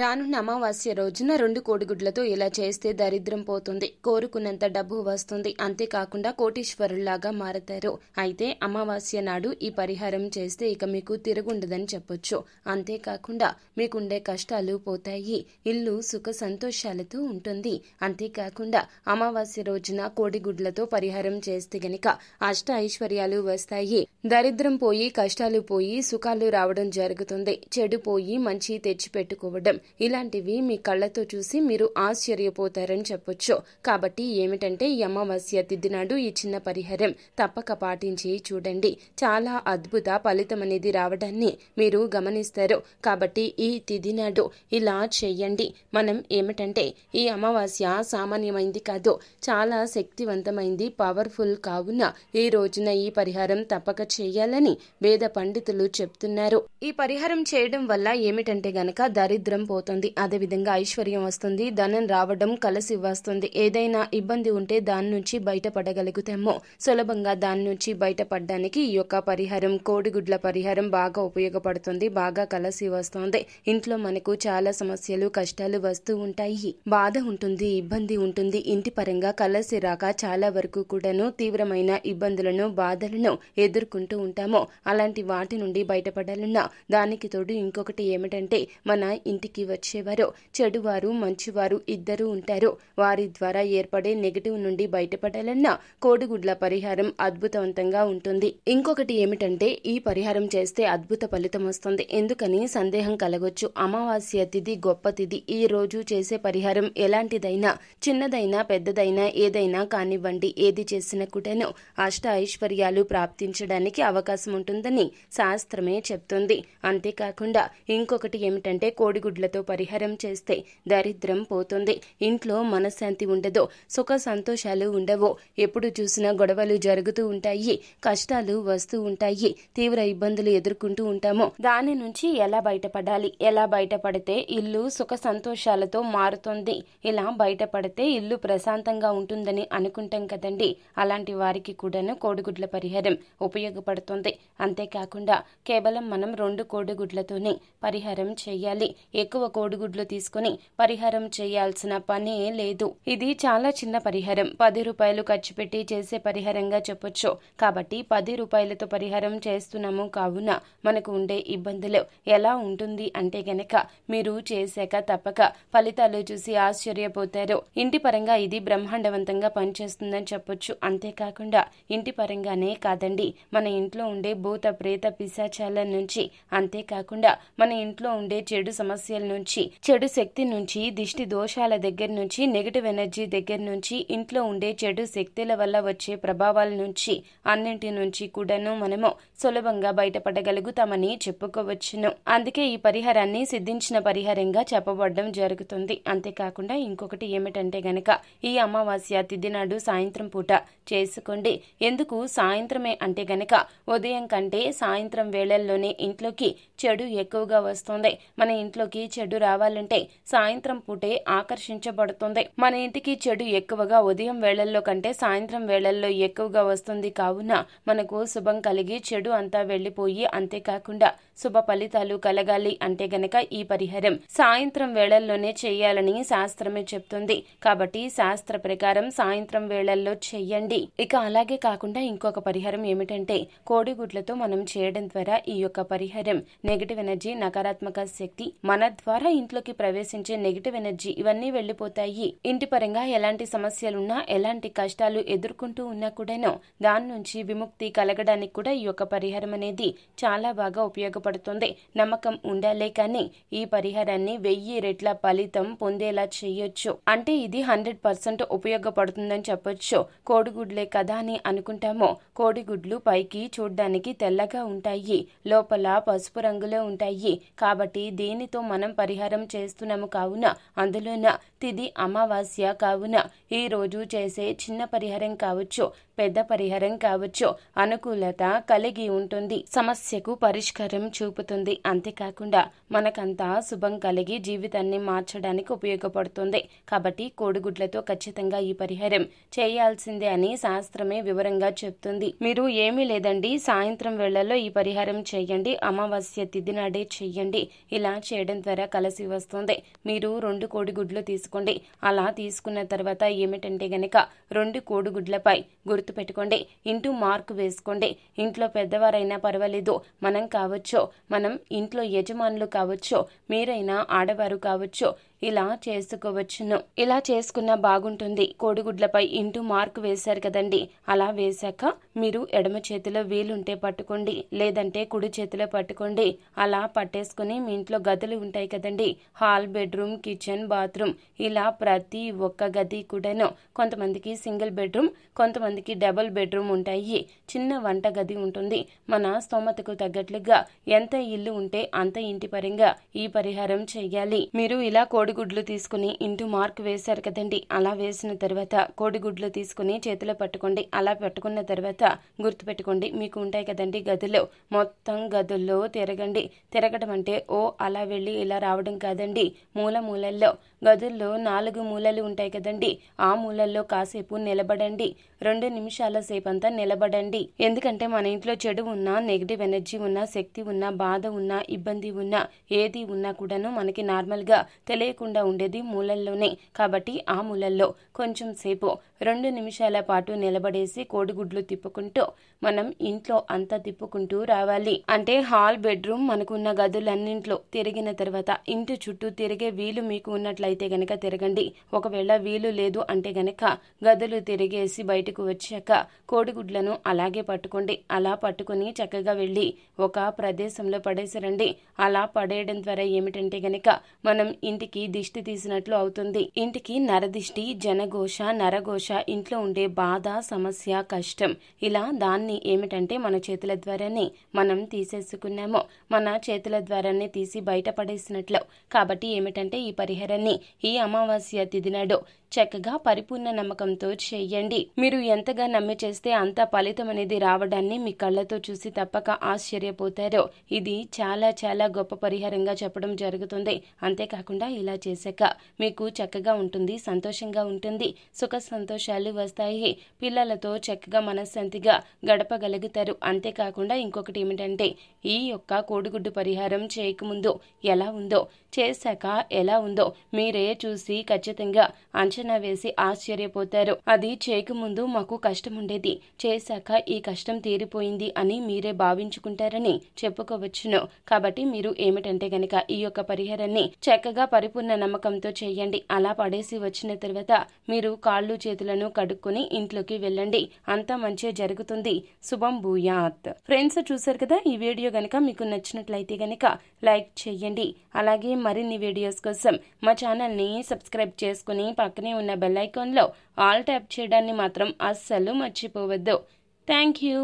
రానున్న అమావాస్య రోజున రెండు కోడిగుడ్లతో ఇలా చేస్తే దరిద్రం పోతుంది కోరుకున్నంత డబ్బు వస్తుంది అంతేకాకుండా కోటీశ్వరుల్లాగా మారతారు అయితే అమావాస్య నాడు ఈ పరిహారం చేస్తే ఇక మీకు తిరుగుండదని చెప్పొచ్చు అంతేకాకుండా మీకుండే కష్టాలు పోతాయి ఇల్లు సుఖ సంతోషాలతో ఉంటుంది అంతేకాకుండా అమావాస్య రోజున కోడిగుడ్లతో పరిహారం చేస్తే గనక అష్ట ఐశ్వర్యాలు వస్తాయి దరిద్రం పోయి కష్టాలు పోయి సుఖాలు రావడం జరుగుతుంది చెడు పోయి మంచి తెచ్చిపెట్టుకోవడం ఇలాంటివి మీ కళ్ళతో చూసి మీరు ఆశ్చర్యపోతారని చెప్పొచ్చు కాబట్టి ఏమిటంటే ఈ అమావాస్య తిథి నాడు ఈ చిన్న పరిహారం తప్పక పాటించి చూడండి చాలా అద్భుత ఫలితం అనేది రావడాన్ని మీరు గమనిస్తారు కాబట్టి ఈ తిథి నాడు ఇలా చేయండి మనం ఏమిటంటే ఈ అమావాస్య సామాన్యమైంది కాదు చాలా శక్తివంతమైంది పవర్ఫుల్ కావున ఈ రోజున ఈ పరిహారం తప్పక చేయాలని వేద పండితులు చెప్తున్నారు ఈ పరిహారం చేయడం వల్ల ఏమిటంటే గనక దరిద్రం పోతుంది అదేవిధంగా ఐశ్వర్యం వస్తుంది ధనం రావడం కలసి వస్తుంది ఏదైనా ఇబ్బంది ఉంటే దాని నుంచి బయటపడగలుగుతాము సులభంగా దాని నుంచి బయటపడడానికి ఈ యొక్క పరిహారం కోడిగుడ్ల పరిహారం బాగా ఉపయోగపడుతుంది బాగా కలసి వస్తుంది ఇంట్లో మనకు చాలా సమస్యలు కష్టాలు వస్తూ ఉంటాయి బాధ ఉంటుంది ఇబ్బంది ఉంటుంది ఇంటి పరంగా కలసి రాక చాలా వరకు కూడాను తీవ్రమైన ఇబ్బందులను బాధలను ఎదుర్కొంటూ ఉంటాము అలాంటి వాటి నుండి బయటపడాలన్నా దానికి తోడు ఇంకొకటి ఏమిటంటే మన ఇంటికి ఇంటికి వచ్చేవారో చెడువారు మంచివారు ఇద్దరూ ఉంటారు వారి ద్వారా ఏర్పడే నెగిటివ్ నుండి బయటపడాలన్నా కోడిగుడ్ల పరిహారం అద్భుతవంతంగా ఉంటుంది ఇంకొకటి ఏమిటంటే ఈ పరిహారం చేస్తే అద్భుత ఫలితం వస్తుంది ఎందుకని సందేహం కలగొచ్చు అమావాస్య తిథి గొప్ప తిథి ఈ రోజు చేసే పరిహారం ఎలాంటిదైనా చిన్నదైనా పెద్దదైనా ఏదైనా కానివ్వండి ఏది చేసినా కూడాను అష్ట ఐశ్వర్యాలు ప్రాప్తించడానికి అవకాశం ఉంటుందని శాస్త్రమే చెప్తుంది అంతేకాకుండా ఇంకొకటి ఏమిటంటే కోడిగుడ్ల పెట్టుబడులతో పరిహారం చేస్తే దరిద్రం పోతుంది ఇంట్లో మనశ్శాంతి ఉండదు సుఖ సంతోషాలు ఉండవు ఎప్పుడు చూసినా గొడవలు జరుగుతూ ఉంటాయి కష్టాలు వస్తూ ఉంటాయి తీవ్ర ఇబ్బందులు ఎదుర్కొంటూ ఉంటాము దాని నుంచి ఎలా బయటపడాలి ఎలా బయటపడితే ఇల్లు సుఖ సంతోషాలతో మారుతుంది ఇలా బయటపడితే ఇల్లు ప్రశాంతంగా ఉంటుందని అనుకుంటాం కదండి అలాంటి వారికి కూడాను కోడిగుడ్ల పరిహారం ఉపయోగపడుతుంది అంతేకాకుండా కేవలం మనం రెండు కోడిగుడ్లతోనే పరిహారం చేయాలి ఎక్కువ కోడిగుడ్లు తీసుకుని పరిహారం చేయాల్సిన పనే లేదు ఇది చాలా చిన్న పరిహారం పది రూపాయలు ఖర్చు పెట్టి చేసే పరిహారంగా చెప్పొచ్చు కాబట్టి పది రూపాయలతో పరిహారం చేస్తున్నాము కావున మనకు ఉండే ఇబ్బందులు ఎలా ఉంటుంది అంటే గనక మీరు చేశాక తప్పక ఫలితాలు చూసి ఆశ్చర్యపోతారు ఇంటి పరంగా ఇది బ్రహ్మాండవంతంగా పనిచేస్తుందని చెప్పొచ్చు అంతేకాకుండా ఇంటి పరంగానే కాదండి మన ఇంట్లో ఉండే భూత ప్రేత పిశాచాల నుంచి అంతేకాకుండా మన ఇంట్లో ఉండే చెడు సమస్యలు సమస్యల నుంచి చెడు శక్తి నుంచి దిష్టి దోషాల దగ్గర నుంచి నెగిటివ్ ఎనర్జీ దగ్గర నుంచి ఇంట్లో ఉండే చెడు శక్తుల వల్ల వచ్చే ప్రభావాల నుంచి అన్నింటి నుంచి కూడాను మనము సులభంగా బయటపడగలుగుతామని చెప్పుకోవచ్చును అందుకే ఈ పరిహారాన్ని సిద్ధించిన పరిహారంగా చెప్పబడడం జరుగుతుంది అంతేకాకుండా ఇంకొకటి ఏమిటంటే గనక ఈ అమావాస్య తిథి నాడు సాయంత్రం పూట చేసుకోండి ఎందుకు సాయంత్రమే అంటే గనక ఉదయం కంటే సాయంత్రం వేళల్లోనే ఇంట్లోకి చెడు ఎక్కువగా వస్తుంది మన ఇంట్లోకి చెడు రావాలంటే సాయంత్రం పూటే ఆకర్షించబడుతుంది మన ఇంటికి చెడు ఎక్కువగా ఉదయం వేళల్లో కంటే సాయంత్రం వేళల్లో ఎక్కువగా వస్తుంది కావున మనకు శుభం కలిగి చెడు అంతా వెళ్లిపోయి అంతేకాకుండా శుభ ఫలితాలు కలగాలి అంటే గనక ఈ పరిహారం సాయంత్రం వేళల్లోనే చేయాలని శాస్త్రమే చెప్తుంది కాబట్టి శాస్త్ర ప్రకారం సాయంత్రం వేళల్లో చెయ్యండి ఇక అలాగే కాకుండా ఇంకొక పరిహారం ఏమిటంటే కోడిగుడ్లతో మనం చేయడం ద్వారా ఈ యొక్క పరిహారం నెగిటివ్ ఎనర్జీ నకారాత్మక శక్తి మన ద్వారా ఇంట్లోకి ప్రవేశించే నెగిటివ్ ఎనర్జీ ఇవన్నీ వెళ్లిపోతాయి ఇంటి పరంగా ఎలాంటి సమస్యలున్నా ఎలాంటి కష్టాలు ఎదుర్కొంటూ ఉన్నా కూడాను దాని నుంచి విముక్తి కలగడానికి కూడా ఈ యొక్క పరిహారం అనేది చాలా బాగా ఉపయోగపడుతుంది నమ్మకం ఉండాలే కానీ ఈ పరిహారాన్ని వెయ్యి రెట్ల ఫలితం పొందేలా చేయొచ్చు అంటే ఇది హండ్రెడ్ పర్సెంట్ ఉపయోగపడుతుందని చెప్పొచ్చు కోడిగుడ్లే కదా అని అనుకుంటాము కోడిగుడ్లు పైకి చూడ్డానికి తెల్లగా ఉంటాయి లోపల పసుపు రంగులో ఉంటాయి కాబట్టి దీనితో మనం పరిహారం చేస్తున్నాము కావున అందులోన తిది అమావాస్య కావున ఈ రోజు చేసే చిన్న పరిహారం కావచ్చు పెద్ద పరిహారం కావచ్చు అనుకూలత కలిగి ఉంటుంది సమస్యకు పరిష్కారం చూపుతుంది అంతేకాకుండా మనకంతా శుభం కలిగి జీవితాన్ని మార్చడానికి ఉపయోగపడుతుంది కాబట్టి కోడిగుడ్లతో ఖచ్చితంగా ఈ పరిహారం చేయాల్సిందే అని శాస్త్రమే వివరంగా చెప్తుంది మీరు ఏమీ లేదండి సాయంత్రం వేళల్లో ఈ పరిహారం చేయండి అమావాస్య తిథి నాడే చెయ్యండి ఇలా చేయడం ద్వారా ధర కలిసి వస్తుంది మీరు రెండు కోడిగుడ్లు తీసుకోండి అలా తీసుకున్న తర్వాత ఏమిటంటే గనక రెండు కోడిగుడ్లపై గుర్తు పెట్టుకోండి ఇంటూ మార్క్ వేసుకోండి ఇంట్లో పెద్దవారైనా పర్వాలేదు మనం కావచ్చో మనం ఇంట్లో యజమానులు కావచ్చో మీరైనా ఆడవారు కావచ్చో ఇలా చేసుకోవచ్చును ఇలా చేసుకున్నా బాగుంటుంది కోడిగుడ్లపై ఇంటూ మార్క్ వేశారు కదండి అలా వేశాక మీరు ఎడమ చేతిలో వీలుంటే పట్టుకోండి లేదంటే కుడి చేతిలో పట్టుకోండి అలా పట్టేసుకుని మీ ఇంట్లో గదులు ఉంటాయి కదండి హాల్ బెడ్రూమ్ కిచెన్ బాత్రూమ్ ఇలా ప్రతి ఒక్క గది కూడాను కొంతమందికి సింగిల్ బెడ్రూమ్ కొంతమందికి డబుల్ బెడ్రూమ్ ఉంటాయి చిన్న వంట గది ఉంటుంది మన స్తోమతకు తగ్గట్లుగా ఎంత ఇల్లు ఉంటే అంత ఇంటి పరంగా ఈ పరిహారం చేయాలి మీరు ఇలా కోడి కోడిగుడ్లు తీసుకుని ఇంటూ మార్క్ వేశారు కదండి అలా వేసిన తర్వాత కోడిగుడ్లు తీసుకుని చేతిలో పట్టుకోండి అలా పట్టుకున్న తర్వాత గుర్తు పెట్టుకోండి మీకు ఉంటాయి కదండి గదులు మొత్తం గదుల్లో తిరగండి తిరగడం అంటే ఓ అలా వెళ్ళి ఇలా రావడం కాదండి మూల మూలల్లో గదుల్లో నాలుగు మూలలు ఉంటాయి కదండి ఆ మూలల్లో కాసేపు నిలబడండి రెండు నిమిషాల అంతా నిలబడండి ఎందుకంటే మన ఇంట్లో చెడు ఉన్నా నెగిటివ్ ఎనర్జీ ఉన్నా శక్తి ఉన్నా బాధ ఉన్నా ఇబ్బంది ఉన్నా ఏది ఉన్నా కూడాను మనకి నార్మల్గా తెలియకుండా లేకుండా ఉండేది మూలల్లోనే కాబట్టి ఆ మూలల్లో కొంచెం సేపు రెండు నిమిషాల పాటు నిలబడేసి కోడిగుడ్లు తిప్పుకుంటూ మనం ఇంట్లో అంతా తిప్పుకుంటూ రావాలి అంటే హాల్ బెడ్రూమ్ మనకున్న గదులన్నింట్లో తిరిగిన తర్వాత ఇంటి చుట్టూ తిరిగే వీలు మీకు ఉన్నట్లయితే గనక తిరగండి ఒకవేళ వీలు లేదు అంటే గనక గదులు తిరిగేసి బయటకు వచ్చాక కోడిగుడ్లను అలాగే పట్టుకోండి అలా పట్టుకుని చక్కగా వెళ్ళి ఒక ప్రదేశంలో పడేసిరండి అలా పడేయడం ద్వారా ఏమిటంటే గనక మనం ఇంటికి దిష్టి తీసినట్లు అవుతుంది ఇంటికి నరదిష్టి జనఘోష నరఘోష ఇంట్లో ఉండే బాధ సమస్య కష్టం ఇలా దాన్ని ఏమిటంటే మన చేతుల ద్వారానే మనం తీసేసుకున్నాము మన చేతుల ద్వారానే తీసి బయటపడేసినట్లు కాబట్టి ఏమిటంటే ఈ పరిహారాన్ని ఈ అమావాస్య తిదినాడు చక్కగా పరిపూర్ణ నమ్మకంతో చేయండి మీరు ఎంతగా నమ్మి చేస్తే అంత ఫలితం అనేది రావడాన్ని మీ కళ్ళతో చూసి తప్పక ఆశ్చర్యపోతారు ఇది చాలా చాలా గొప్ప పరిహారంగా చెప్పడం జరుగుతుంది అంతేకాకుండా ఇలా చేశాక మీకు చక్కగా ఉంటుంది సంతోషంగా ఉంటుంది సుఖ సంతోషాలు వస్తాయి పిల్లలతో చక్కగా మనశ్శాంతిగా గడపగలుగుతారు అంతేకాకుండా ఇంకొకటి ఏమిటంటే ఈ యొక్క కోడిగుడ్డు పరిహారం చేయకముందు ఎలా ఉందో చేశాక ఎలా ఉందో మీరే చూసి ఖచ్చితంగా అంచనా వేసి ఆశ్చర్యపోతారు అది చేయకముందు మాకు కష్టం ఉండేది చేశాక ఈ కష్టం తీరిపోయింది అని మీరే భావించుకుంటారని చెప్పుకోవచ్చును కాబట్టి మీరు ఏమిటంటే గనక ఈ యొక్క పరిహారాన్ని చక్కగా పరిపూర్ణ నమ్మకంతో చేయండి అలా పడేసి వచ్చిన తర్వాత మీరు కాళ్ళు చేతులను కడుక్కొని ఇంట్లోకి వెళ్ళండి అంత మంచి జరుగుతుంది శుభం భూయాత్ ఫ్రెండ్స్ చూసారు కదా ఈ వీడియో గనక మీకు నచ్చినట్లయితే గనక లైక్ చేయండి అలాగే మరిన్ని వీడియోస్ కోసం మా ఛానల్ని సబ్స్క్రైబ్ చేసుకుని పక్కనే ఉన్న బెల్ ఐకాన్లో ఆల్ ట్యాప్ చేయడాన్ని మాత్రం అస్సలు మర్చిపోవద్దు థ్యాంక్ యూ